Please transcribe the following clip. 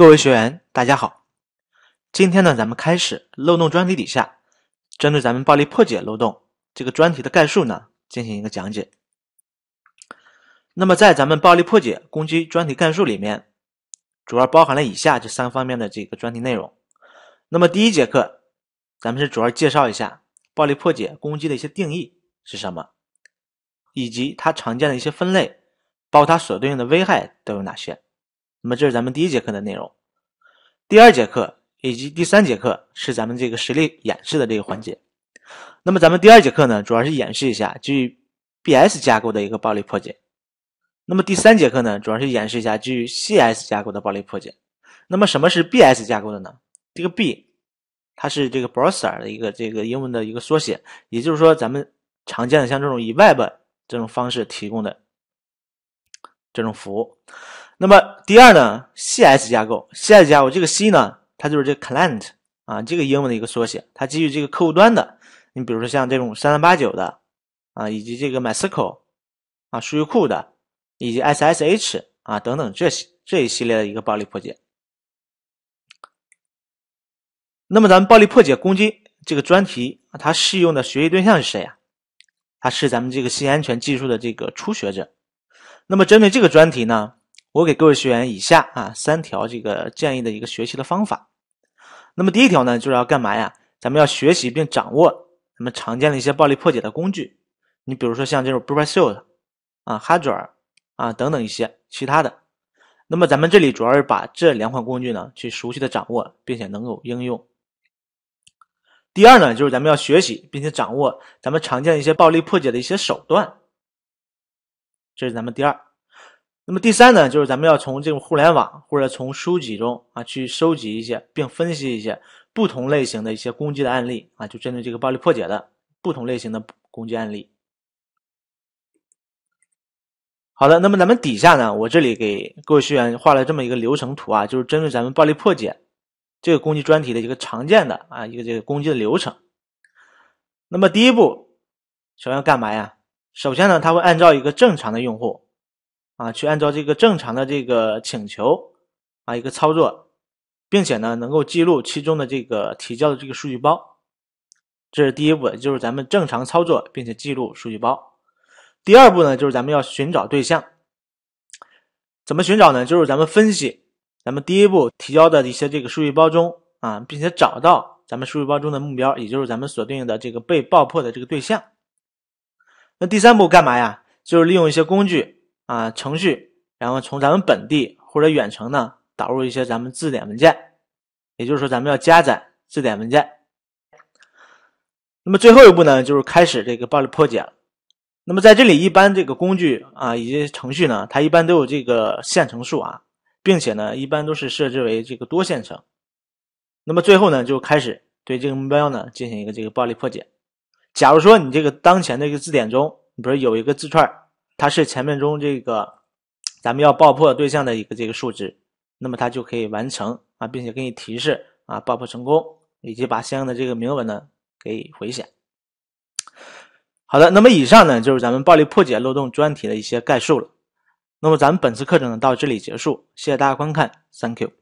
各位学员，大家好。今天呢，咱们开始漏洞专题底下，针对咱们暴力破解漏洞这个专题的概述呢，进行一个讲解。那么，在咱们暴力破解攻击专题概述里面，主要包含了以下这三方面的这个专题内容。那么第一节课，咱们是主要介绍一下暴力破解攻击的一些定义是什么，以及它常见的一些分类，包括它所对应的危害都有哪些。那么这是咱们第一节课的内容，第二节课以及第三节课是咱们这个实例演示的这个环节。那么咱们第二节课呢，主要是演示一下基于 B/S 架构的一个暴力破解。那么第三节课呢，主要是演示一下基于 C/S 架构的暴力破解。那么什么是 B/S 架构的呢？这个 B 它是这个 Browser 的一个这个英文的一个缩写，也就是说咱们常见的像这种以 Web 这种方式提供的这种服务。那么第二呢，C/S 架构，C/S 架构这个 C 呢，它就是这个 client 啊，这个英文的一个缩写，它基于这个客户端的，你比如说像这种3389的，啊，以及这个 MySQL 啊，数据库的，以及 SSH 啊等等这些这一系列的一个暴力破解。那么咱们暴力破解攻击这个专题，它适用的学习对象是谁呀？它是咱们这个信息安全技术的这个初学者。那么针对这个专题呢？我给各位学员以下啊三条这个建议的一个学习的方法。那么第一条呢，就是要干嘛呀？咱们要学习并掌握咱们常见的一些暴力破解的工具。你比如说像这种 b r p s i e 啊、h a 儿 r 啊等等一些其他的。那么咱们这里主要是把这两款工具呢去熟悉的掌握，并且能够应用。第二呢，就是咱们要学习并且掌握咱们常见的一些暴力破解的一些手段。这是咱们第二。那么第三呢，就是咱们要从这个互联网或者从书籍中啊，去收集一些并分析一些不同类型的一些攻击的案例啊，就针对这个暴力破解的不同类型的攻击案例。好的，那么咱们底下呢，我这里给各位学员画了这么一个流程图啊，就是针对咱们暴力破解这个攻击专题的一个常见的啊一个这个攻击的流程。那么第一步，首先要干嘛呀？首先呢，他会按照一个正常的用户。啊，去按照这个正常的这个请求啊一个操作，并且呢能够记录其中的这个提交的这个数据包，这是第一步，也就是咱们正常操作并且记录数据包。第二步呢，就是咱们要寻找对象，怎么寻找呢？就是咱们分析咱们第一步提交的一些这个数据包中啊，并且找到咱们数据包中的目标，也就是咱们所对应的这个被爆破的这个对象。那第三步干嘛呀？就是利用一些工具。啊，程序，然后从咱们本地或者远程呢导入一些咱们字典文件，也就是说，咱们要加载字典文件。那么最后一步呢，就是开始这个暴力破解了。那么在这里，一般这个工具啊以及程序呢，它一般都有这个线程数啊，并且呢，一般都是设置为这个多线程。那么最后呢，就开始对这个目标呢进行一个这个暴力破解。假如说你这个当前的一个字典中，你不是有一个字串。它是前面中这个咱们要爆破对象的一个这个数值，那么它就可以完成啊，并且给你提示啊，爆破成功，以及把相应的这个铭文呢给回显。好的，那么以上呢就是咱们暴力破解漏洞专题的一些概述了。那么咱们本次课程呢到这里结束，谢谢大家观看，Thank you。